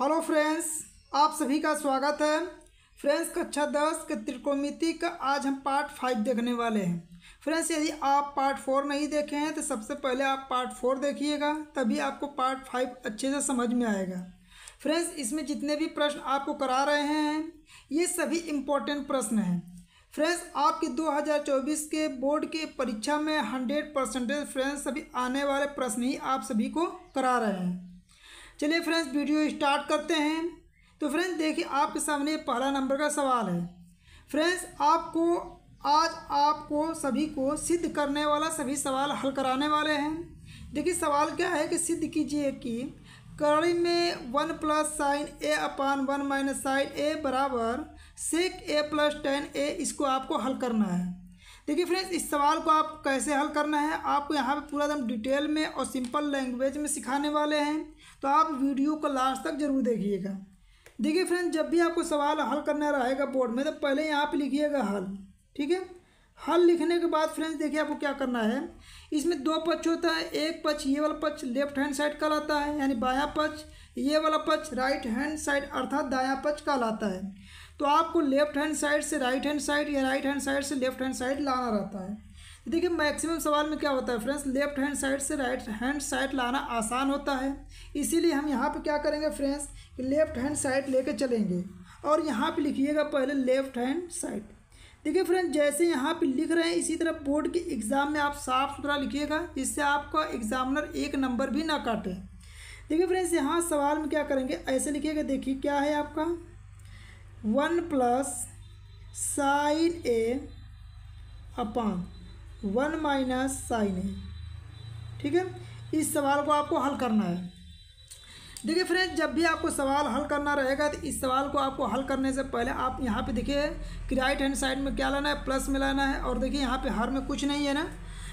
hello friends आप सभी का स्वागत है फ्रेंड्स कक्षा दस के त्रिकोमिति का आज हम पार्ट फाइव देखने वाले हैं फ्रेंड्स यदि आप पार्ट फोर नहीं देखे हैं तो सबसे पहले आप पार्ट फोर देखिएगा तभी आपको पार्ट फाइव अच्छे से समझ में आएगा फ्रेंड्स इसमें जितने भी प्रश्न आपको करा रहे हैं ये सभी इम्पोर्टेंट प्रश्न हैं फ्रेंड्स आपकी 2024 के बोर्ड के परीक्षा में 100 परसेंटेज फ्रेंड्स सभी आने वाले प्रश्न ही आप सभी को करा रहे हैं चलिए फ्रेंड्स वीडियो स्टार्ट करते हैं तो फ्रेंड्स देखिए आपके सामने पहला नंबर का सवाल है फ्रेंड्स आपको आज आपको सभी को सिद्ध करने वाला सभी सवाल हल कराने वाले हैं देखिए सवाल क्या है कि सिद्ध कीजिए कि कड़ी में one plus sine A upon one minus sine A बराबर सेक ए प्लस टेन ए इसको आपको हल करना है देखिए फ्रेंड्स इस सवाल को आप कैसे हल करना है आपको यहाँ पे पूरा एकदम डिटेल में और सिंपल लैंग्वेज में सिखाने वाले हैं तो आप वीडियो को लास्ट तक जरूर देखिएगा देखिए फ्रेंड जब भी आपको सवाल हल करना रहेगा बोर्ड में तो पहले यहाँ पर लिखिएगा हल ठीक है हल लिखने के बाद फ्रेंड्स देखिए आपको क्या करना है इसमें दो पक्ष होता है एक पक्ष ये वाला पक्ष लेफ्ट हैंड साइड कहलाता है यानी बाया पक्ष ये वाला पक्ष राइट हैंड साइड अर्थात दाया पक्ष कहलाता है तो आपको लेफ्ट हैंड साइड से राइट हैंड साइड या राइट हैंड साइड से लेफ्ट हैंड साइड लाना रहता है देखिए मैक्सिमम सवाल में क्या होता है फ्रेंड्स लेफ्ट हैंड साइड से राइट हैंड साइड लाना आसान होता है इसीलिए हम यहाँ पे क्या करेंगे फ्रेंड्स कि लेफ्ट हैंड साइड लेके चलेंगे और यहाँ पे लिखिएगा पहले लेफ्ट हैंड साइड देखिए फ्रेंड्स जैसे यहाँ पे लिख रहे हैं इसी तरह बोर्ड के एग्ज़ाम में आप साफ़ सुथरा लिखिएगा जिससे आपका एग्ज़ामिनर एक नंबर भी ना काटे देखिए फ्रेंड्स यहाँ सवाल में क्या करेंगे ऐसे लिखिएगा देखिए क्या है आपका one plus sine A upon one minus sine A ठीक है इस सवाल को आपको हल करना है देखिए फ्रेंड जब भी आपको सवाल हल करना रहेगा तो इस सवाल को आपको हल करने से पहले आप यहाँ पे देखिए कि राइट हैंड साइड में क्या लाना है प्लस में लाना है और देखिए यहाँ पे हर में कुछ नहीं है ना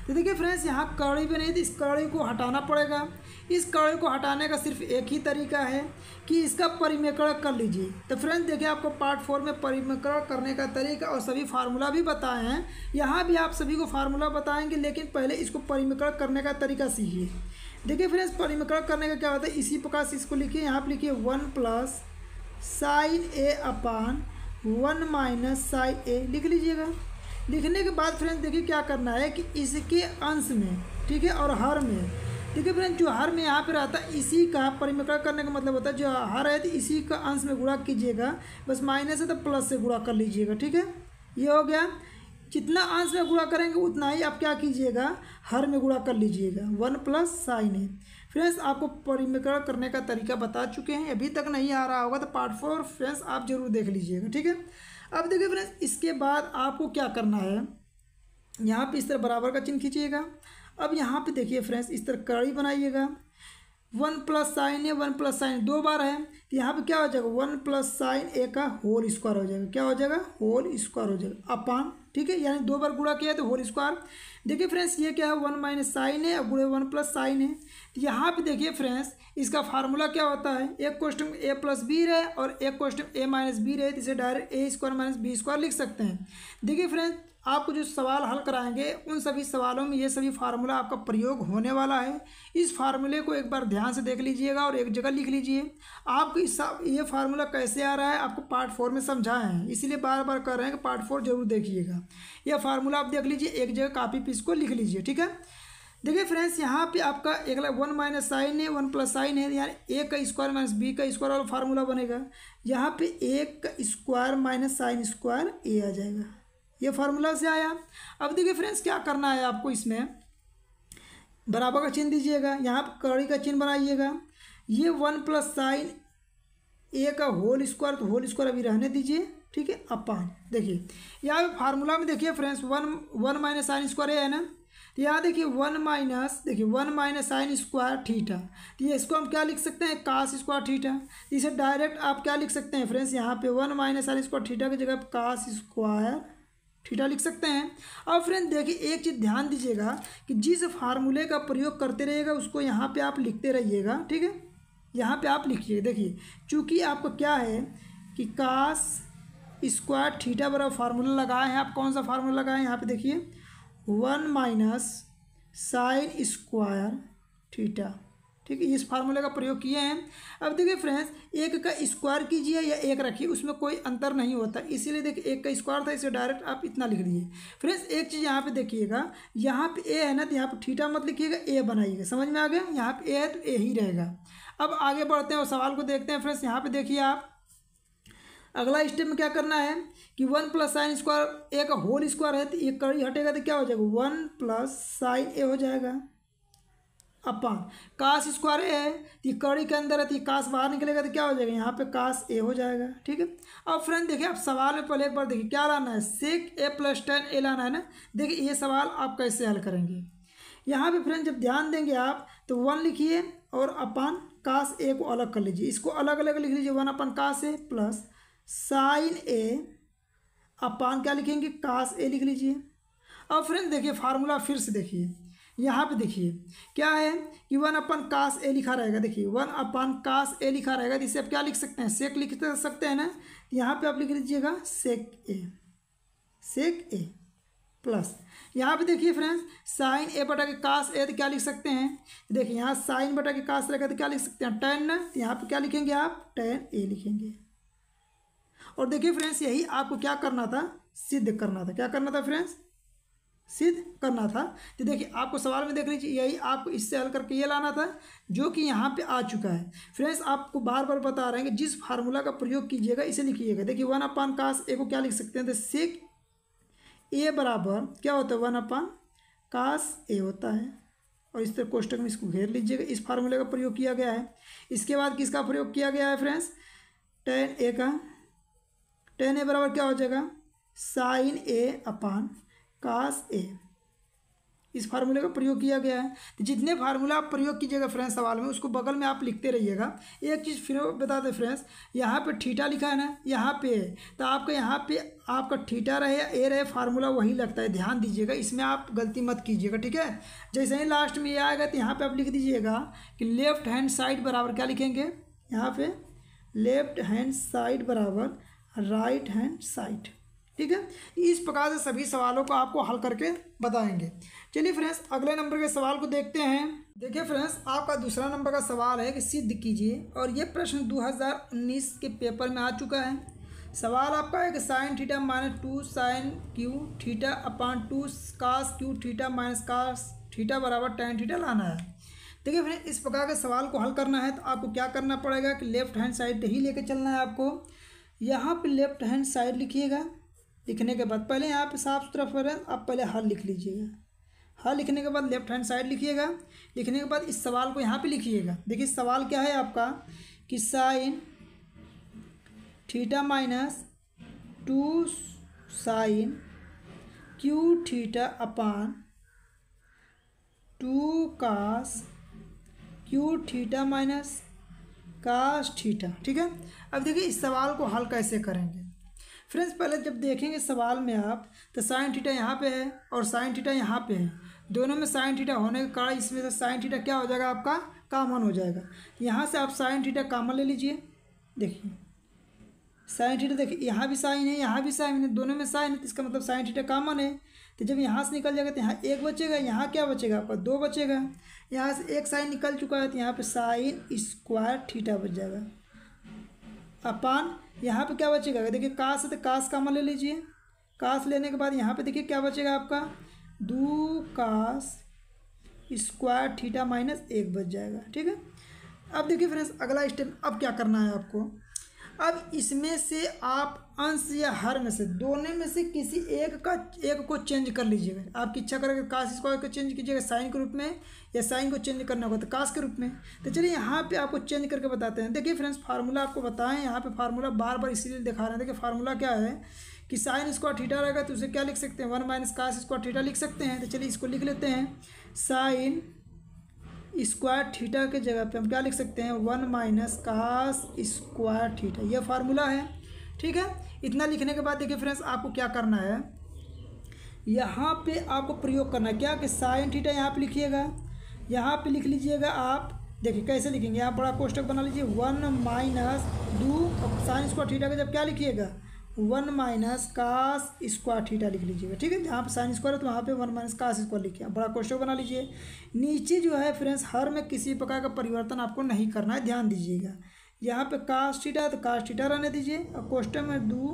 तो देखिए फ्रेंड्स यहाँ कड़ी भी नहीं थी इस कड़ी को हटाना पड़ेगा इस कड़ी को हटाने का सिर्फ एक ही तरीका है कि इसका परिमेकरण कर लीजिए तो फ्रेंड्स देखिए आपको पार्ट फोर में परिमेकरण करने का तरीका और सभी फार्मूला भी बताए हैं यहाँ भी आप सभी को फार्मूला बताएंगे लेकिन पहले इसको परिमेकरण करने का तरीका सीखिए देखिए फ्रेंड्स परिमेकरण करने का क्या होता है इसी प्रकार से इसको लिखिए यहाँ पर लिखिए one plus sine A upon one minus sine A लिख लीजिएगा लिखने के बाद फ्रेंड्स देखिए क्या करना है कि इसके अंश में ठीक है और हर में ठीक है फ्रेंड जो हर में यहाँ पे रहता है इसी का परिमिकरण करने का मतलब होता है जो हर है तो इसी का अंश में गुणा कीजिएगा बस माइनस है तो प्लस से गुणा कर लीजिएगा ठीक है ये हो गया जितना अंश में गुणा करेंगे उतना ही आप क्या कीजिएगा हर में गुणा कर लीजिएगा वन प्लस साइन है फ्रेंड्स आपको परिमिकरण करने का तरीका बता चुके हैं अभी तक नहीं आ रहा होगा तो पार्ट फोर फ्रेंड्स आप जरूर देख लीजिएगा ठीक है अब देखिए फ्रेंड्स इसके बाद आपको क्या करना है यहाँ पे इस तरह बराबर का चिन्ह खींचिएगा अब यहाँ पे देखिए फ्रेंड्स इस तरह कड़ी बनाइएगा वन प्लस साइन है वन प्लस साइन दो बार है तो यहाँ पे क्या हो जाएगा वन प्लस साइन ए का होल स्क्वायर हो जाएगा क्या हो जाएगा होल स्क्वायर हो जाएगा अपान ठीक है यानी दो बार गुड़ा किया तो होल स्क्वायर देखिए फ्रेंड्स ये क्या है वन माइनस साइन है और गुड़े वन प्लस साइन है तो यहाँ पे देखिए फ्रेंड्स इसका फार्मूला क्या होता है एक क्वेश्चन ए प्लस बी रहे और एक क्वेश्चन ए माइनस बी रहे तो इसे direct A square minus B square लिख सकते हैं देखिए फ्रेंड्स आपको जो सवाल हल कराएंगे उन सभी सवालों में ये सभी फार्मूला आपका प्रयोग होने वाला है इस फार्मूले को एक बार ध्यान से देख लीजिएगा और एक जगह लिख लीजिए आपको इस ये फार्मूला कैसे आ रहा है आपको पार्ट फोर में समझाए हैं इसीलिए बार बार कर रहे हैं कि पार्ट फोर जरूर देखिएगा यह फार्मूला आप देख लीजिए एक जगह कापी पीस को लिख लीजिए ठीक है देखिए फ्रेंड्स यहाँ पर आपका एक वन माइनस साइन है वन प्लस साइन है यानी ए का स्क्वायर माइनस बी का स्क्वायर वाला फार्मूला बनेगा यहाँ पर एक का square minus sine square A आ जाएगा ये फार्मूला से आया अब देखिए फ्रेंड्स क्या करना है आपको इसमें बराबर का चिन्ह दीजिएगा यहाँ पर कड़ी का चिन्ह बनाइएगा ये वन प्लस साइन ए का होल स्क्वायर तो होल स्क्वायर अभी रहने दीजिए ठीक है अपान देखिए यहाँ पर फार्मूला में देखिए friends one one minus sine square है ना तो यहाँ देखिए वन माइनस देखिए one minus sine square theta तो ये इसको हम क्या लिख सकते हैं कास स्क्वायर थीटा इसे डायरेक्ट आप क्या लिख सकते हैं फ्रेंड्स यहाँ पे one minus sine square theta की जगह कास स्क्वायर थीटा लिख सकते हैं अब फ्रेंड देखिए एक चीज़ ध्यान दीजिएगा कि जिस फार्मूले का प्रयोग करते रहिएगा उसको यहाँ पे आप लिखते रहिएगा ठीक है यहाँ पे आप लिखिए देखिए चूँकि आपको क्या है कि कास स्क्वायर थीटा बराबर फार्मूला लगाए हैं आप कौन सा फार्मूला लगाए हैं यहाँ पे देखिए one minus sine square theta ठीक है इस फार्मूले का प्रयोग किए हैं अब देखिए फ्रेंड्स एक का स्क्वायर कीजिए या एक रखिए उसमें कोई अंतर नहीं होता इसीलिए देखिए एक का स्क्वायर था इसे डायरेक्ट आप इतना लिख दीजिए फ्रेंड्स एक चीज़ यहाँ पे देखिएगा यहाँ पे ए है ना तो यहाँ पे ठीठा मत लिखिएगा ए बनाइएगा समझ में आ गया यहाँ पर ए है तो ए ही रहेगा अब आगे बढ़ते हैं और सवाल को देखते हैं फ्रेंड्स यहाँ पर देखिए आप अगला स्टेप में क्या करना है कि one plus sine square A का होल स्क्वायर है तो एक कड़ी हटेगा तो क्या हो जाएगा वन प्लस साइन ए हो जाएगा अपान काश स्क्वायर ए है तो कड़ी के अंदर है तो काश बाहर निकलेगा तो क्या हो जाएगा यहाँ पे काश ए हो जाएगा ठीक है अब फ्रेंड देखिए अब सवाल में पहले एक बार देखिए क्या लाना है सेक ए प्लस टेन ए लाना है ना देखिए ये सवाल आप कैसे हल करेंगे यहाँ पे फ्रेंड जब ध्यान देंगे आप तो वन लिखिए और अपान काश ए को अलग कर लीजिए इसको अलग अलग लिख लीजिए वन अपन काश ए प्लस साइन ए अपान क्या लिखेंगे काश ए लिख लीजिए अब फ्रेंड देखिए फार्मूला फिर से देखिए यहाँ पे देखिए क्या है कि वन अपन काश ए लिखा रहेगा देखिए वन अपन काश ए लिखा रहेगा तो इसे आप क्या लिख सकते हैं सेक लिख तो सकते हैं ना तो यहाँ पे आप लिख लीजिएगा सेक ए सेक ए प्लस यहाँ पे देखिए फ्रेंड्स साइन ए बटा के काश ए तो क्या लिख सकते हैं देखिए यहाँ साइन बटा के काश रहेगा तो क्या लिख सकते हैं टेन तो यहाँ पर क्या लिखेंगे आप टेन ए लिखेंगे और देखिए फ्रेंड्स यही आपको क्या करना था सिद्ध करना था क्या करना था फ्रेंड्स सिद्ध करना था तो देखिए आपको सवाल में देख लीजिए यही आपको इससे हल करके ये लाना था जो कि यहाँ पे आ चुका है फ्रेंड्स आपको बार बार बता रहे हैं कि जिस फार्मूला का प्रयोग कीजिएगा इसे लिखिएगा देखिए वन अपान कास ए को क्या लिख सकते हैं तो सेक ए बराबर क्या होता है वन अपान कास ए होता है और इस तरह कोष्टक में इसको घेर लीजिएगा इस फार्मूले का प्रयोग किया गया है इसके बाद किसका प्रयोग किया गया है फ्रेंड्स टेन ए का टेन ए बराबर क्या हो जाएगा साइन ए अपान कास ए इस फार्मूले का प्रयोग किया गया है तो जितने फार्मूला आप प्रयोग कीजिएगा फ्रेंड्स सवाल में उसको बगल में आप लिखते रहिएगा एक चीज़ फिर बता दें फ्रेंड्स यहाँ पे ठीठा लिखा है ना यहाँ पे तो आपका यहाँ पे आपका ठीठा रहे ए रहे फार्मूला वही लगता है ध्यान दीजिएगा इसमें आप गलती मत कीजिएगा ठीक है जैसे ही लास्ट में ये आएगा तो यहाँ पर आप लिख दीजिएगा कि लेफ्ट हैंड साइड बराबर क्या लिखेंगे यहाँ पर लेफ्ट हैंड साइड बराबर राइट हैंड साइड ठीक है इस प्रकार से सभी सवालों को आपको हल करके बताएंगे चलिए फ्रेंड्स अगले नंबर के सवाल को देखते हैं देखिए फ्रेंड्स आपका दूसरा नंबर का सवाल है कि सिद्ध कीजिए और ये प्रश्न 2019 के पेपर में आ चुका है सवाल आपका है कि sine theta minus two sine cube theta upon two cos cube theta minus cos theta बराबर टेन थीटा लाना है देखिए फ्रेंड इस प्रकार के सवाल को हल करना है तो आपको क्या करना पड़ेगा कि लेफ्ट हैंड साइड ही लेकर चलना है आपको यहाँ पर लेफ्ट हैंड साइड लिखिएगा लिखने के बाद पहले यहाँ पे साफ सुथरा फिर आप पहले हर लिख लीजिएगा हर लिखने के बाद लेफ्ट हैंड साइड लिखिएगा लिखने के बाद इस सवाल को यहाँ पे लिखिएगा देखिए सवाल क्या है आपका कि sine theta minus two sine cube theta upon two cos cube theta minus cos theta ठीक है अब देखिए इस सवाल को हल कैसे करेंगे फ्रेंड्स पहले जब देखेंगे सवाल में आप तो साइन थीटा यहाँ पे है और साइन थीटा यहाँ पे है दोनों में साइन थीटा होने के कारण इसमें से साइन थीटा क्या हो जाएगा आपका कामन हो जाएगा यहाँ से आप साइन थीटा कामन ले लीजिए देखिए साइन थीटा देखिए यहाँ भी साइन है यहाँ भी साइन है दोनों में साइन है तो इसका मतलब साइन थीटा कामन है तो जब यहाँ से निकल जाएगा तो यहाँ एक बचेगा यहाँ क्या बचेगा आपका दो बचेगा यहाँ से एक साइन निकल चुका है तो यहाँ पर साइन स्क्वायर थीटा बच जाएगा अपान यहाँ पे क्या बचेगा देखिए काश है तो काश का मान ले लीजिए काश लेने के बाद यहाँ पे देखिए क्या बचेगा आपका दू काश स्क्वायर थीटा माइनस एक बच जाएगा ठीक है अब देखिए फ्रेंड्स अगला स्टेप अब क्या करना है आपको अब इसमें से आप अंश या हर में से दोनों में से किसी एक का एक को चेंज कर लीजिएगा आपकी इच्छा करके काश स्क्वायर को चेंज कीजिएगा साइन के रूप में या साइन को चेंज करना होगा तो काश के रूप में तो चलिए यहाँ पे आपको चेंज करके बताते हैं देखिए फ्रेंड्स फार्मूला आपको बताएं यहाँ पे फार्मूला बार बार इसीलिए दिखा रहे हैं देखिए फार्मूला क्या है कि साइन स्क्वायर थीटा रहेगा तो उसे क्या लिख सकते हैं one minus cos square theta लिख सकते हैं तो चलिए इसको लिख लेते हैं साइन स्क्वायर थीटा के जगह पे हम क्या लिख सकते हैं one minus cos square theta ये फार्मूला है ठीक है इतना लिखने के बाद देखिए फ्रेंड्स आपको क्या करना है यहाँ पे आपको प्रयोग करना है क्या कि साइन थीटा यहाँ पे लिखिएगा यहाँ पे लिख लीजिएगा आप देखिए कैसे लिखेंगे यहाँ बड़ा कोष्टक बना लीजिए one minus two sine square theta का जब क्या लिखिएगा one minus cos square theta लिख लीजिएगा ठीक है जहाँ पे साइन स्क्वायर है तो वहाँ पे वन माइनस कास स्क्वायर लिखिए बड़ा क्वेश्चन बना लीजिए नीचे जो है फ्रेंड्स हर में किसी प्रकार का परिवर्तन आपको नहीं करना है ध्यान दीजिएगा यहाँ पे कास थीटा है तो कास थीटा रहने दीजिए और क्वेश्चन में दो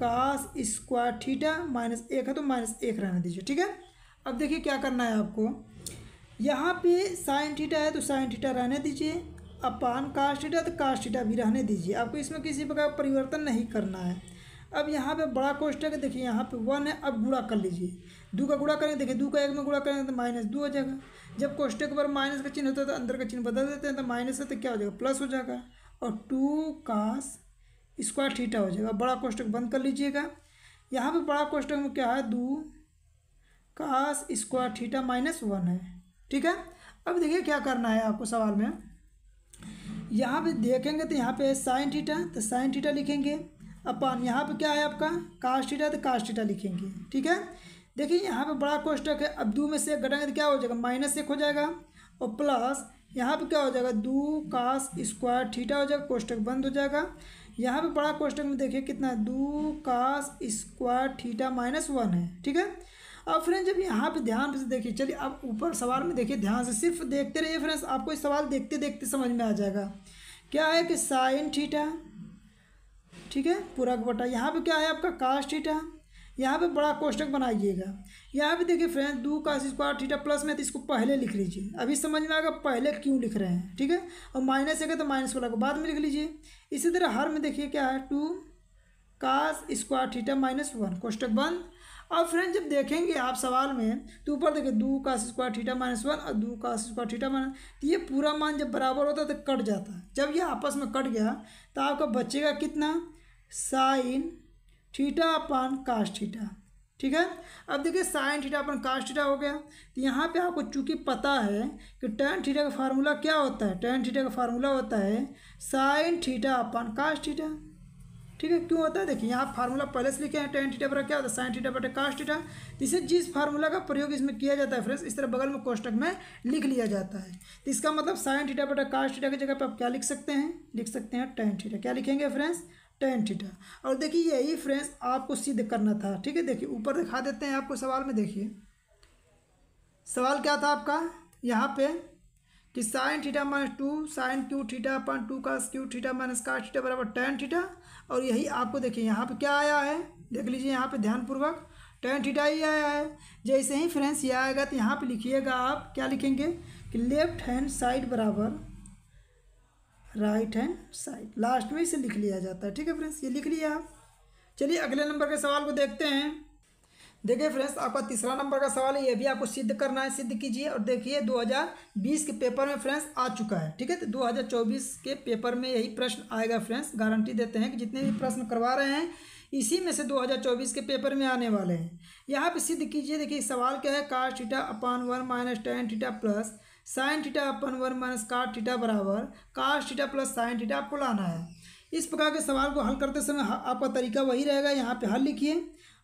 कास स्क्वायर थीटा माइनस एक है तो माइनस एक रहने दीजिए ठीक है अब देखिए क्या करना है आपको यहाँ पे साइन थीटा है तो साइन थीटा रहने दीजिए अपान कास्टिटा तो कास्टिटा भी रहने दीजिए आपको इसमें किसी प्रकार का परिवर्तन नहीं करना है अब यहाँ पे बड़ा है देखिए यहाँ पे वन है अब गुड़ा कर लीजिए दो का गुड़ा करें देखिए दो का एक में गुड़ा करेंगे तो माइनस दो हो जाएगा जब के पर माइनस का चिन्ह होता है तो अंदर का चिन्ह बदल देते हैं तो माइनस है तो क्या हो जाएगा प्लस हो जाएगा और टू कास स्क्वायर थीटा हो जाएगा बड़ा कोष्टक बंद कर लीजिएगा यहाँ पर बड़ा कोष्टक में क्या है दो cos square theta minus one है ठीक है अब देखिए क्या करना है आपको सवाल में यहाँ पे देखेंगे तो यहाँ पे साइन थीटा तो साइन थीटा लिखेंगे अपन यहाँ पे क्या है आपका कास्ट थीटा तो कास्ट थीटा लिखेंगे ठीक है देखिए यहाँ पे बड़ा कोष्टक है अब दो में से घटाएंगे तो क्या हो जाएगा माइनस एक हो जाएगा और प्लस यहाँ पे क्या हो जाएगा दो कास स्क्वायर थीटा हो जाएगा कोष्टक बंद हो जाएगा यहाँ पर बड़ा कोष्टक में देखिए कितना दो cos square theta minus one है ठीक है अब फ्रेंड्स जब यहाँ पे ध्यान से देखिए चलिए अब ऊपर सवाल में देखिए ध्यान से सिर्फ देखते रहिए फ्रेंड्स आपको इस सवाल देखते देखते समझ में आ जाएगा क्या है कि साइन ठीठा ठीक है पूरा बटा यहाँ पे क्या है आपका काश ठीठा यहाँ पे बड़ा कोष्टक बनाइएगा यहाँ पे देखिए फ्रेंड्स दो का स्क्वायर थीटा प्लस में तो इसको पहले लिख लीजिए अभी समझ में आएगा पहले क्यों लिख रहे हैं ठीक है और माइनस है तो माइनस वाला को बाद में लिख लीजिए इसी तरह हर में देखिए क्या है two cos square theta minus one कोष्टक बंद अब फ्रेंड जब देखेंगे आप सवाल में तो ऊपर देखिए दो का स्क्वायर थीटा माइनस वन और दो का स्क्वायर थीटा माइनस तो ये पूरा मान जब बराबर होता है तो कट जाता है जब ये आपस में कट गया तो आपका बचेगा कितना sine theta upon cos theta ठीक है अब देखिए sine theta upon cos theta हो गया तो यहाँ पर आपको चूँकि पता है कि टेन थीटा का फार्मूला क्या होता है टेन थीटा का फार्मूला होता है sine theta upon cos theta ठीक है क्यों होता है देखिए यहाँ फार्मूला पहले से लिखे हैं टेन टीटा बटा क्या होता है साइन टीटा बटा कास्ट टीटा इसे जिस फार्मूला का प्रयोग इसमें किया जाता है फ्रेंड्स इस तरह बगल में कोष्टक में लिख लिया जाता है तो इसका मतलब साइन टीटा बटा कास्ट टीटा की जगह पर आप क्या लिख सकते हैं लिख सकते हैं टेन टीटा क्या लिखेंगे फ्रेंड्स टेन थीटा और देखिए यही फ्रेंड्स आपको सिद्ध करना था ठीक है देखिए ऊपर दिखा देते हैं आपको सवाल में देखिए सवाल क्या था आपका यहाँ पे कि sine theta minus two sine cube theta upon two cos cube theta minus cos theta बराबर टेन थीटा और यही आपको देखिए यहाँ पे क्या आया है देख लीजिए यहाँ पे ध्यानपूर्वक टेन थीटा ही आया है जैसे ही फ्रेंड्स ये आएगा तो यहाँ पे लिखिएगा आप क्या लिखेंगे कि लेफ्ट हैंड साइड बराबर राइट हैंड साइड लास्ट में इसे लिख लिया जाता है ठीक है फ्रेंड्स ये लिख लिया आप चलिए अगले नंबर के सवाल को देखते हैं देखिए फ्रेंड्स आपका तीसरा नंबर का सवाल है ये भी आपको सिद्ध करना है सिद्ध कीजिए और देखिए 2020 के पेपर में फ्रेंड्स आ चुका है ठीक है तो 2024 के पेपर में यही प्रश्न आएगा फ्रेंड्स गारंटी देते हैं कि जितने भी प्रश्न करवा रहे हैं इसी में से 2024 के पेपर में आने वाले हैं यहाँ पे सिद्ध कीजिए देखिए सवाल क्या है cos theta upon one minus tan theta plus sine theta upon one minus cot theta बराबर cos theta plus sine theta आपको लाना है इस प्रकार के सवाल को हल करते समय आपका तरीका वही रहेगा यहाँ पे हल लिखिए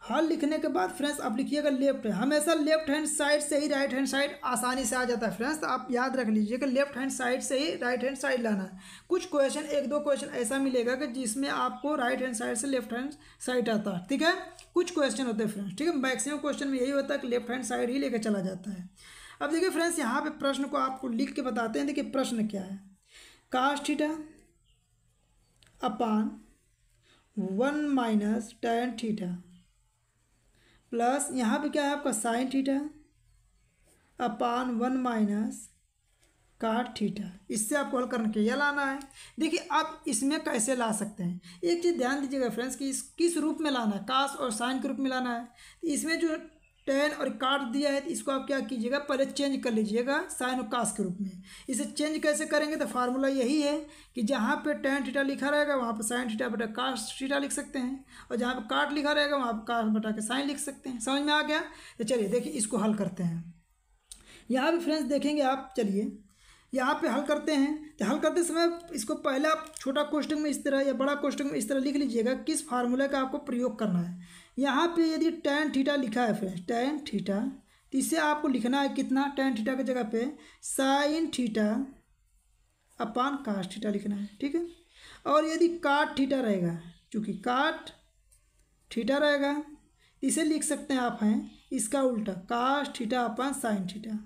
हल हाँ, लिखने के बाद फ्रेंड्स आप लिखिएगा लेफ्ट हमेशा लेफ्ट हैंड साइड से ही राइट हैंड साइड आसानी से आ जाता है फ्रेंड्स तो आप याद रख लीजिएगा लेफ्ट हैंड साइड से ही राइट हैंड साइड लाना है कुछ क्वेश्चन एक दो क्वेश्चन ऐसा मिलेगा कि जिसमें आपको राइट हैंड साइड से लेफ्ट हैंड साइड आता है ठीक है कुछ क्वेश्चन होते हैं फ्रेंड्स ठीक है मैक्सिमम क्वेश्चन में यही होता है कि लेफ्ट हैंड साइड ही लेकर चला जाता है अब देखिए फ्रेंड्स यहाँ पे प्रश्न को आपको लिख के बताते हैं देखिए प्रश्न क्या है cos theta upon one minus tan theta plus यहाँ पे क्या है आपका sine theta upon one minus cot theta इससे आपको हल करने के लाना है देखिए आप इसमें कैसे ला सकते हैं एक चीज़ ध्यान दीजिएगा फ्रेंड्स कि इस किस रूप में लाना है कास और साइन के रूप में लाना है इसमें जो टेन और काट दिया है तो इसको आप क्या कीजिएगा पहले चेंज कर लीजिएगा साइन और कास के रूप में इसे चेंज कैसे करेंगे तो फार्मूला यही है कि जहाँ पे टेन थीटा लिखा रहेगा वहाँ पे साइन थीटा बटा कास थीटा लिख सकते हैं और जहाँ पे काट लिखा रहेगा वहाँ पे कास बटा के साइन लिख सकते हैं समझ में आ गया तो चलिए देखिए इसको हल करते हैं यहाँ भी फ्रेंड्स देखेंगे आप चलिए यहाँ पे हल करते हैं तो हल करते समय इसको पहले आप छोटा क्वेश्चन में इस तरह या बड़ा क्वेश्चन में इस तरह लिख लीजिएगा किस फार्मूला का आपको प्रयोग करना है यहाँ पे यदि टेन थीटा लिखा है फ्रेंड्स टेन थीटा तो इसे आपको लिखना है कितना टेन थीटा की जगह पे साइन थीटा अपान काट थीटा लिखना है ठीक है और यदि काट थीटा रहेगा चूँकि काट थीटा रहेगा इसे लिख सकते हैं आप हैं इसका उल्टा काट थीटा अपान साइन थीटा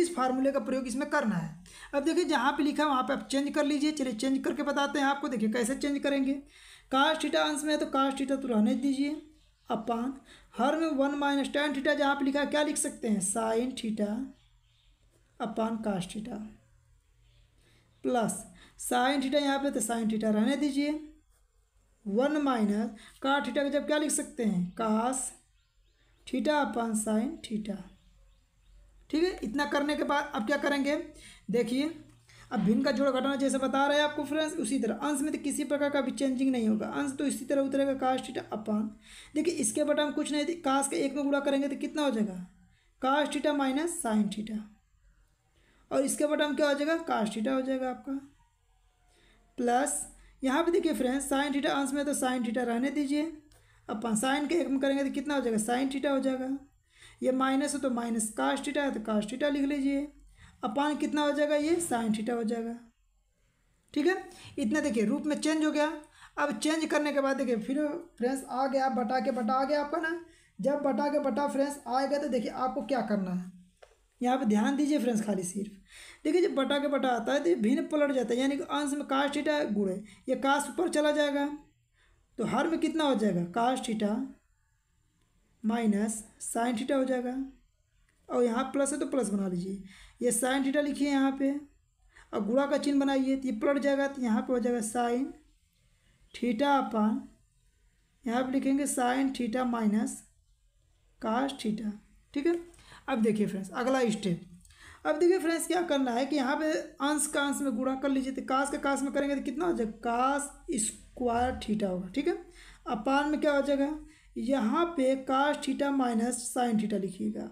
इस फार्मूले का प्रयोग इसमें करना है अब देखिए जहाँ पे लिखा है वहाँ पे आप चेंज कर लीजिए चलिए चेंज करके बताते हैं आपको देखिए कैसे चेंज करेंगे कास्ट थीटा अंश में है तो कास्ट थीटा तो रहने दीजिए अपान हर में वन माइनस टेन थीटा जहाँ पर लिखा क्या लिख सकते हैं sine theta upon cos theta plus sine theta यहाँ पे तो साइन थीटा रहने दीजिए वन माइनस का थीटा का जब क्या लिख सकते हैं cos theta upon sine theta ठीक है इतना करने के बाद अब क्या करेंगे देखिए अब भिन्न का जोड़ घटाना जैसे बता रहे हैं आपको फ्रेंड्स उसी तरह अंश में तो किसी प्रकार का भी चेंजिंग नहीं होगा अंश तो इसी तरह उतरेगा कास्ट थीटा अपान देखिए इसके बटा हम कुछ नहीं कास्ट तो का एक में गुड़ा करेंगे तो कितना हो जाएगा cos theta minus sine theta और इसके बटा हम क्या हो जाएगा कास्ट थीटा हो जाएगा आपका प्लस यहाँ पर देखिए फ्रेंड्स साइन थीटा अंश में तो साइन थीटा रहने दीजिए अपन साइन के एक में करेंगे तो कितना हो जाएगा साइन थीटा हो जाएगा ये माइनस है तो माइनस कास्ट थीटा है तो कास्ट थीटा लिख लीजिए अपान कितना हो जाएगा ये साइन थीटा हो जाएगा ठीक है इतना देखिए रूप में चेंज हो गया अब चेंज करने के बाद देखिए फिर फ्रेंड्स आ गया बटा के बटा आ गया आपका ना जब बटा के बटा फ्रेंड्स आएगा तो देखिए आपको क्या करना है यहाँ पे ध्यान दीजिए फ्रेंड्स खाली सिर्फ देखिए जब बटा के बटा आता है तो भिन्न पलट जाता है यानी कि अंश में काश ठीटा गुड़े ये काश ऊपर चला जाएगा तो हर में कितना हो जाएगा काश ठीटा माइनस साइन ठीटा हो जाएगा और यहाँ प्लस है तो प्लस बना लीजिए ये साइन थीटा लिखिए यहाँ पे और गुड़ा का चिन्ह बनाइए तो ये पलट जाएगा तो यहाँ पे हो जाएगा साइन थीटा अपन यहाँ पे लिखेंगे sine theta minus cos theta ठीक है अब देखिए फ्रेंड्स अगला स्टेप अब देखिए फ्रेंड्स क्या करना है कि यहाँ पे अंश का अंश में गुणा कर लीजिए तो काश का काश में करेंगे तो कितना हो जाएगा काश स्क्वायर थीटा होगा ठीक है अपान में क्या हो जाएगा यहाँ पे काश थीटा माइनस साइन थीटा लिखिएगा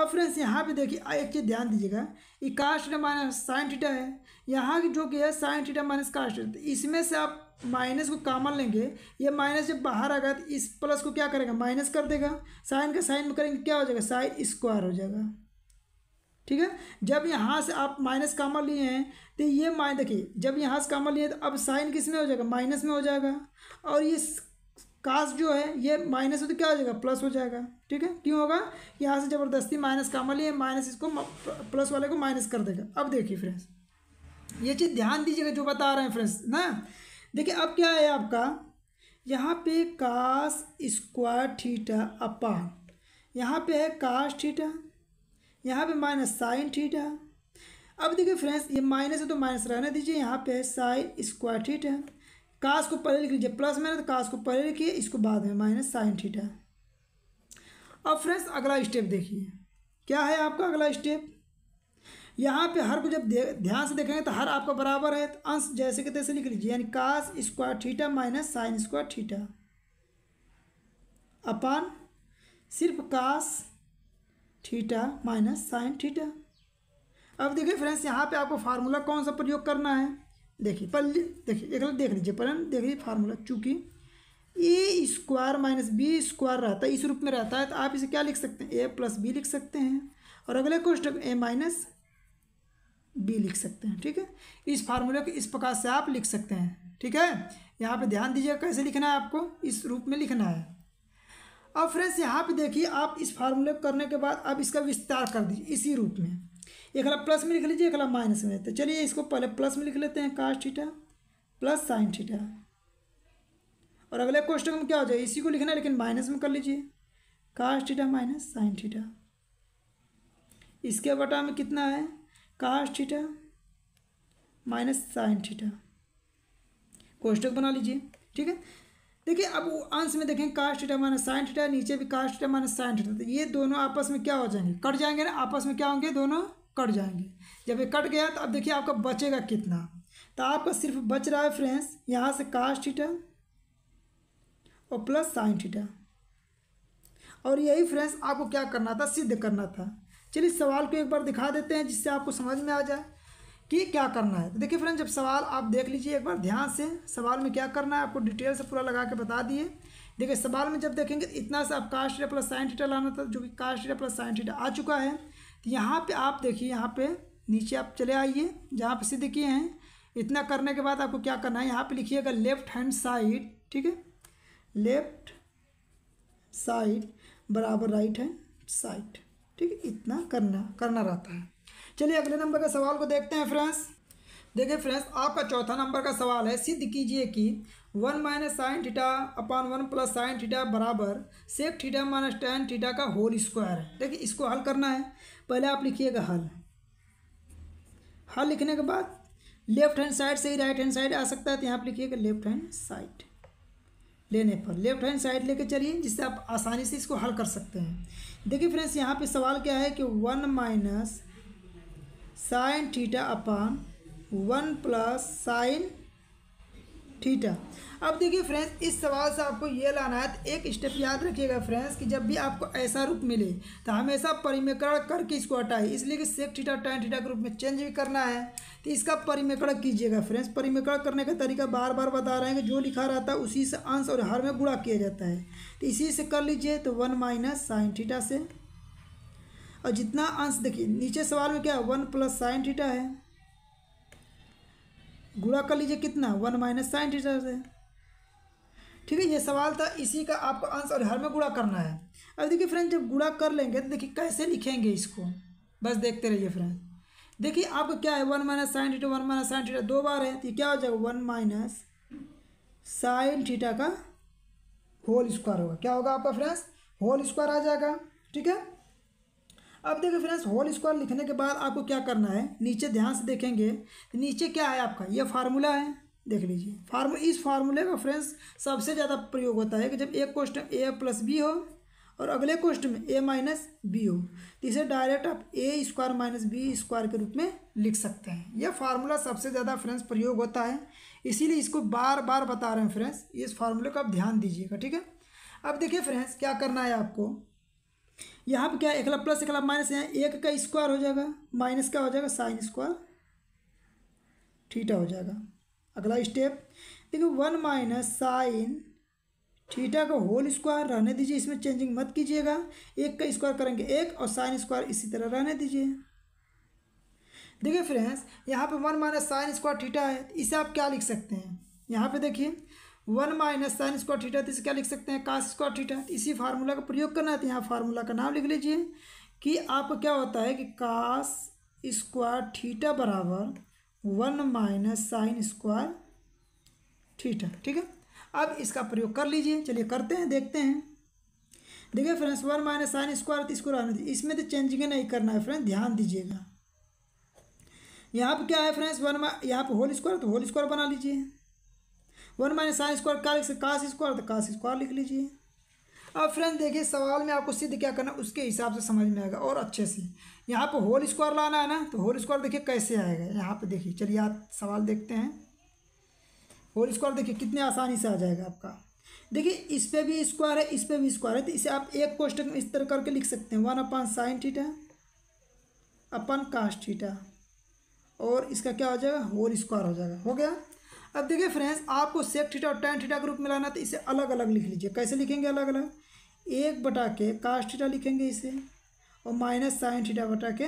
अब फ्रेंड्स यहाँ पे देखिए एक चीज़ ध्यान दीजिएगा ये कास्ट का माइनस साइन थीटा है यहाँ की जो कि है साइन थीटा माइनस कास्ट तो इसमें से आप माइनस को कामन लेंगे ये माइनस जब बाहर आ गया तो इस प्लस को क्या करेगा माइनस कर देगा साइन का साइन में करेंगे क्या हो जाएगा साइन स्क्वायर हो जाएगा ठीक है जब यहाँ से आप माइनस कामन लिए हैं तो ये माइन देखिए जब यहाँ से कामन लिए तो अब साइन किस में हो जाएगा माइनस में हो जाएगा और ये कास जो है ये माइनस है तो क्या हो जाएगा प्लस हो जाएगा ठीक है क्यों होगा यहाँ से ज़बरदस्ती माइनस कामा लिए माइनस इसको प्लस वाले को माइनस कर देगा अब देखिए फ्रेंड्स ये चीज़ ध्यान दीजिएगा जो बता रहे हैं फ्रेंड्स ना देखिए अब क्या है आपका यहाँ पे कास स्क्वायर थीटा अपान यहाँ पे है कास थीटा यहाँ पे माइनस साइन थीटा अब देखिए फ्रेंड्स ये माइनस है तो माइनस रहने दीजिए यहाँ पे है साइन स्क्वायर थीटा कास को पहले लिख लीजिए प्लस में तो कास को पहले लिखिए इसको बाद में माइनस साइन थीटा अब फ्रेंड्स अगला स्टेप देखिए क्या है आपका अगला स्टेप यहाँ पे हर को जब ध्यान से देखेंगे तो हर आपका बराबर है तो अंश जैसे कि तैसे लिख लीजिए यानी cos square theta minus sine square theta upon सिर्फ cos theta minus sine theta अब देखिए फ्रेंड्स यहाँ पे आपको फार्मूला कौन सा प्रयोग करना है देखिए पहले देखिए एक देख लीजिए पहले देख लीजिए फार्मूला चूँकि A square minus B square रहता है इस रूप में रहता है तो आप इसे क्या लिख सकते हैं ए प्लस बी लिख सकते हैं और अगले क्वेश्चन ए माइनस बी लिख सकते हैं ठीक है इस फार्मूले को इस प्रकार से आप लिख सकते हैं ठीक है यहाँ पे ध्यान दीजिए कैसे लिखना है आपको इस रूप में लिखना है अब फ्रेंड्स यहाँ पे देखिए आप इस फार्मूले को करने के बाद आप इसका विस्तार कर दीजिए इसी रूप में एक हला प्लस में लिख लीजिए एक हला माइनस में तो चलिए इसको पहले प्लस में लिख लेते हैं cos theta plus sine theta और अगले क्वेश्चन में क्या हो जाए इसी को लिखना है लेकिन माइनस में कर लीजिए cos theta minus sine theta इसके बटा में कितना है cos theta minus sine theta question बना लीजिए ठीक है देखिए अब अंश में देखें cos theta minus sine theta नीचे भी cos theta minus sine theta तो ये दोनों आपस में क्या हो जाएंगे कट जाएंगे ना आपस में क्या होंगे दोनों कट जाएंगे जब ये कट गया तो अब देखिए आपका बचेगा कितना तो आपका सिर्फ बच रहा है फ्रेंड्स यहाँ से कास्ट थीटा और प्लस साइन थीटा और यही फ्रेंड्स आपको क्या करना था सिद्ध करना था चलिए सवाल को एक बार दिखा देते हैं जिससे आपको समझ में आ जाए कि क्या करना है तो देखिए फ्रेंड्स जब सवाल आप देख लीजिए एक बार ध्यान से सवाल में क्या करना है आपको डिटेल से पूरा लगा के बता दिए देखिए सवाल में जब देखेंगे तो इतना सा आप कास्ट प्लस साइन थीटा लाना था जो कि कास्ट प्लस साइन थीटा आ चुका है तो यहाँ पे आप देखिए यहाँ पे नीचे आप चले आइए जहाँ पे सिद्ध किए हैं इतना करने के बाद आपको क्या करना है यहाँ पे लिखिएगा लेफ्ट हैंड साइड ठीक है लेफ्ट साइड बराबर राइट हैंड साइड ठीक है इतना करना करना रहता है चलिए अगले नंबर के सवाल को देखते हैं फ्रेंड्स देखिए फ्रेंड्स आपका चौथा नंबर का सवाल है सिद्ध कीजिए कि one minus sine theta upon one plus sine theta बराबर sec theta minus tan theta का होल स्क्वायर है देखिए इसको हल करना है पहले आप लिखिएगा हल हल लिखने के बाद लेफ्ट हैंड साइड से ही राइट हैंड साइड आ सकता है तो यहाँ पर लिखिएगा लेफ्ट हैंड साइड लेने पर लेफ्ट हैंड साइड लेके चलिए जिससे आप आसानी से इसको हल कर सकते हैं देखिए फ्रेंड्स यहाँ पे सवाल क्या है कि one minus sine theta upon one plus sine theta अब देखिए फ्रेंड्स इस सवाल से आपको ये लाना है तो एक स्टेप याद रखिएगा फ्रेंड्स कि जब भी आपको ऐसा रूप मिले तो हमेशा परिमेकरण करके इसको हटाए इसलिए कि सेक थीटा टाइन थीटा के रूप में चेंज भी करना है तो इसका परिमेकरण कीजिएगा फ्रेंड्स परिमेकरण करने का तरीका बार बार बता रहे हैं कि जो लिखा रहता है उसी से अंश और हर में गुड़ा किया जाता है तो इसी से कर लीजिए तो वन माइनस साइन थीटा से और जितना अंश देखिए नीचे सवाल में क्या है वन प्लस साइन थीटा है गुणा कर लीजिए कितना वन माइनस साइन थीटा से ठीक है ये सवाल था इसी का आपको आंसर हर में गुणा करना है अब देखिए फ्रेंड जब गुणा कर लेंगे तो देखिए कैसे लिखेंगे इसको बस देखते रहिए फ्रेंड देखिए आपको क्या है one minus sine theta one minus sine theta दो बार है तो क्या हो जाएगा वन माइनस साइन थीटा का होल स्क्वायर होगा क्या होगा आपका फ्रेंड्स होल स्क्वायर आ जाएगा ठीक है अब देखिए फ्रेंड्स होल स्क्वायर लिखने के बाद आपको क्या करना है नीचे ध्यान से देखेंगे तो नीचे क्या है आपका ये फार्मूला है देख लीजिए फार्मू इस फार्मूले का फ्रेंड्स सबसे ज़्यादा प्रयोग होता है कि जब एक क्वेश्चन ए प्लस बी हो और अगले क्वेश्चन में ए माइनस बी हो तो इसे डायरेक्ट आप A square minus B square के रूप में लिख सकते हैं यह फार्मूला सबसे ज़्यादा फ्रेंड्स प्रयोग होता है इसीलिए इसको बार बार बता रहे हैं फ्रेंड्स इस फार्मूले को आप ध्यान दीजिएगा ठीक है अब देखिए फ्रेंड्स क्या करना है आपको यहाँ पे क्या एकला प्लस एकला माइनस यहाँ एक का स्क्वायर हो जाएगा माइनस का हो जाएगा साइन स्क्वायर ठीठा हो जाएगा अगला स्टेप देखिए वन माइनस साइन थीटा का होल स्क्वायर रहने दीजिए इसमें चेंजिंग मत कीजिएगा एक का स्क्वायर करेंगे एक और साइन स्क्वायर इसी तरह रहने दीजिए देखिए फ्रेंड्स यहाँ पे one minus sine square theta है इसे आप क्या लिख सकते हैं यहाँ पे देखिए one minus sine square theta तो इसे क्या लिख सकते हैं कास स्क्वायर थीटा इसी फार्मूला का प्रयोग करना है तो यहाँ फार्मूला का नाम लिख लीजिए कि आप क्या होता है कि कास स्क्वायर थीटा बराबर one minus sine square theta ठीक है अब इसका प्रयोग कर लीजिए चलिए करते हैं देखते हैं देखिए friends one minus sine square तो इसको रहने दीजिए इसमें तो चेंजिंग नहीं करना है फ्रेंड ध्यान दीजिएगा यहाँ पर क्या है फ्रेंड्स वन यहाँ पर होल स्क्वायर तो होल स्क्वायर बना लीजिए वन माइनस साइन स्क्वायर का लिख सकते काश स्क्वायर तो काश स्क्वायर लिख लीजिए अब फ्रेंड देखिए सवाल में आपको सिद्ध क्या करना उसके हिसाब से समझ में आएगा और अच्छे से यहाँ पर होल स्क्वायर लाना है ना तो होल स्क्वायर देखिए कैसे आएगा यहाँ पर देखिए चलिए आप सवाल देखते हैं होल स्क्वायर देखिए कितने आसानी से आ जाएगा आपका देखिए इस पर भी स्क्वायर है इस पर भी स्क्वायर है तो इसे आप एक क्वेश्चन में इस तरह करके लिख सकते हैं one upon sine theta upon cos theta और इसका क्या हो जाएगा होल स्क्वायर हो जाएगा हो गया अब देखिए फ्रेंड्स आपको सेक थीटा और टैन थीटा का रूप मिलाना तो इसे अलग अलग लिख लीजिए कैसे लिखेंगे अलग अलग एक बटा के काश थीटा लिखेंगे इसे और माइनस साइन थीटा बटा के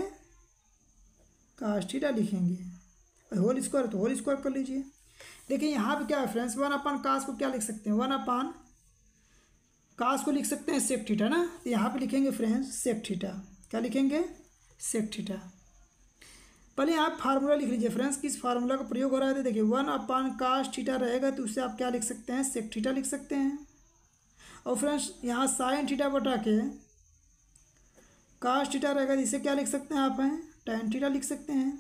काश थीटा लिखेंगे होल स्क्वायर तो होल स्क्वायर कर लीजिए देखिए यहाँ पे क्या है फ्रेंड्स वन अपान काश को क्या लिख सकते हैं वन अपान काश को लिख सकते हैं सेक थीटा ना तो यहाँ पर लिखेंगे फ्रेंड्स सेक थीटा क्या लिखेंगे सेक थीटा पहले आप फार्मूला लिख लीजिए फ्रेंड्स किस फार्मूला का प्रयोग हो रहा है देखिए वन अपान कास्ट ठीठा रहेगा तो उससे आप क्या लिख सकते हैं सेक ठीठा लिख सकते हैं और फ्रेंड्स यहाँ साइन ठीटा बटा के कास्ट ठीठा रहेगा तो इसे क्या लिख सकते हैं आप हैं टेन ठीटा लिख सकते हैं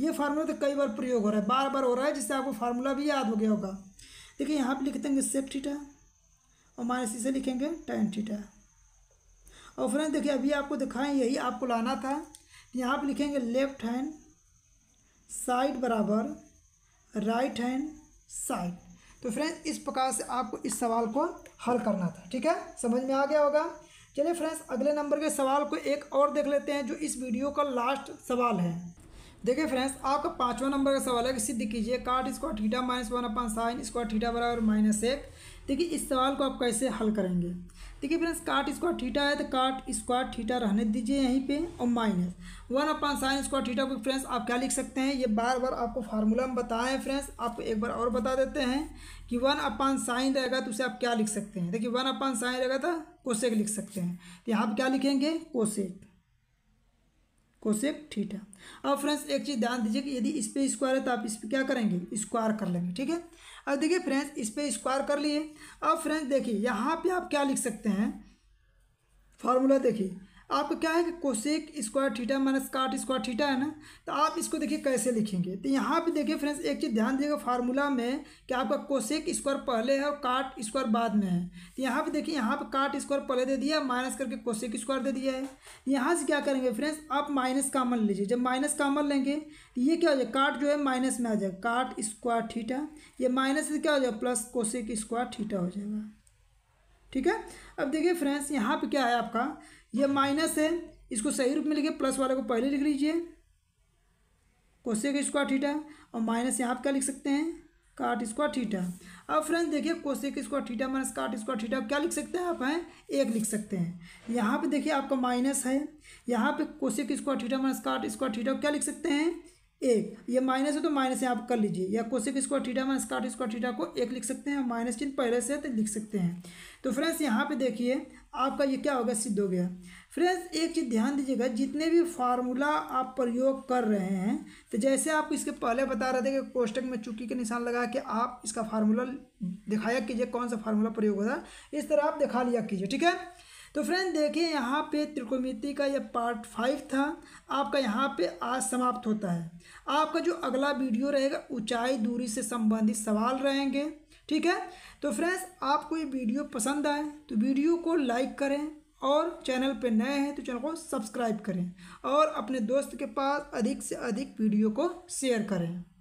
ये फार्मूला तो कई बार प्रयोग हो रहा है बार बार हो रहा है जिससे आपको फार्मूला भी याद हो गया होगा देखिए यहाँ पर लिख देंगे सेक ठीठा और माइनस इसे लिखेंगे टेन थीटा और फ्रेंड्स देखिए अभी आपको दिखाएं यही आपको लाना था यहाँ आप लिखेंगे लेफ्ट हैंड साइड बराबर राइट हैंड साइड तो फ्रेंड्स इस प्रकार से आपको इस सवाल को हल करना था ठीक है समझ में आ गया होगा चलिए फ्रेंड्स अगले नंबर के सवाल को एक और देख लेते हैं जो इस वीडियो का लास्ट सवाल है देखिए फ्रेंड्स आपका पांचवा नंबर का सवाल है कि सिद्ध कीजिए cot square theta minus one upon sine square theta बराबर माइनस एक देखिए इस सवाल को आप कैसे हल करेंगे देखिए फ्रेंड्स काट स्क्वायर थीटा है तो काट स्क्वायर थीटा रहने दीजिए यहीं पे और minus one upon sine square theta को फ्रेंड्स आप क्या लिख सकते हैं ये बार बार आपको फार्मूला में बताएं फ्रेंड्स आपको एक बार और बता देते हैं कि वन अपान साइन रहेगा तो उसे आप क्या लिख सकते हैं देखिए वन अपान साइन रहेगा तो कोशेक लिख सकते हैं तो यहाँ पर क्या लिखेंगे कोशेक कोशेक थीटा अब फ्रेंड्स एक चीज़ ध्यान दीजिए कि यदि इस पर स्क्वायर है तो आप इस पर क्या करेंगे स्क्वायर कर लेंगे ठीक है अब देखिए फ्रेंड्स इस पर स्क्वायर कर लिए अब फ्रेंड्स देखिए यहाँ पे आप क्या लिख सकते हैं फार्मूला देखिए आपको क्या है कि cosec square theta minus cot square theta है ना तो आप इसको देखिए कैसे लिखेंगे तो यहाँ पे देखिए फ्रेंड्स एक चीज़ ध्यान दिएगा फार्मूला में कि आपका कोशेक स्क्वायर पहले है और काट स्क्वायर बाद में है तो यहाँ पे देखिए यहाँ पे काट स्क्वायर पहले दे दिया माइनस करके कोशेक स्क्वायर दे दिया है यहाँ से क्या करेंगे फ्रेंड्स आप माइनस कामन लीजिए जब माइनस कामन लेंगे तो ये क्या हो जाएगा काट जो है माइनस में आ जाएगा काट स्क्वायर थीटा ये माइनस से क्या हो जाएगा प्लस कोशेक स्क्वायर थीटा हो जाएगा ठीक है अब देखिए फ्रेंड्स यहाँ पे क्या है आपका ये माइनस है इसको सही रूप में लिखिए प्लस वाले को पहले लिख लीजिए का स्क्वायर थीटा और माइनस यहाँ पर क्या लिख सकते हैं काट स्क्वायर थीटा अब फ्रेंड्स देखिए cosec square theta minus cot square theta क्या लिख सकते हैं आप हैं एक लिख सकते हैं यहाँ पे देखिए आपका माइनस है यहाँ पे cosec square theta minus cot square theta क्या लिख सकते हैं एक ये माइनस है तो माइनस यहाँ आप कर लीजिए या cosec square theta minus cot square theta को एक लिख सकते हैं माइनस चिन्ह पहले से तो लिख सकते हैं तो फ्रेंड्स यहाँ पे देखिए आपका ये क्या होगा सिद्ध हो गया फ्रेंड्स एक चीज़ ध्यान दीजिएगा जितने भी फार्मूला आप प्रयोग कर रहे हैं तो जैसे आप इसके पहले बता रहे थे कि कोष्टक में चुकी के निशान लगा के आप इसका फार्मूला दिखाया कीजिए कौन सा फार्मूला प्रयोग होता है इस तरह आप दिखा लिया कीजिए ठीक है तो फ्रेंड देखिए यहाँ पे त्रिकोमिति का यह पार्ट फाइव था आपका यहाँ पे आज समाप्त होता है आपका जो अगला वीडियो रहेगा ऊंचाई दूरी से संबंधित सवाल रहेंगे ठीक है तो फ्रेंड्स आपको ये वीडियो पसंद आए तो वीडियो को लाइक करें और चैनल पर नए हैं तो चैनल को सब्सक्राइब करें और अपने दोस्त के पास अधिक से अधिक वीडियो को शेयर करें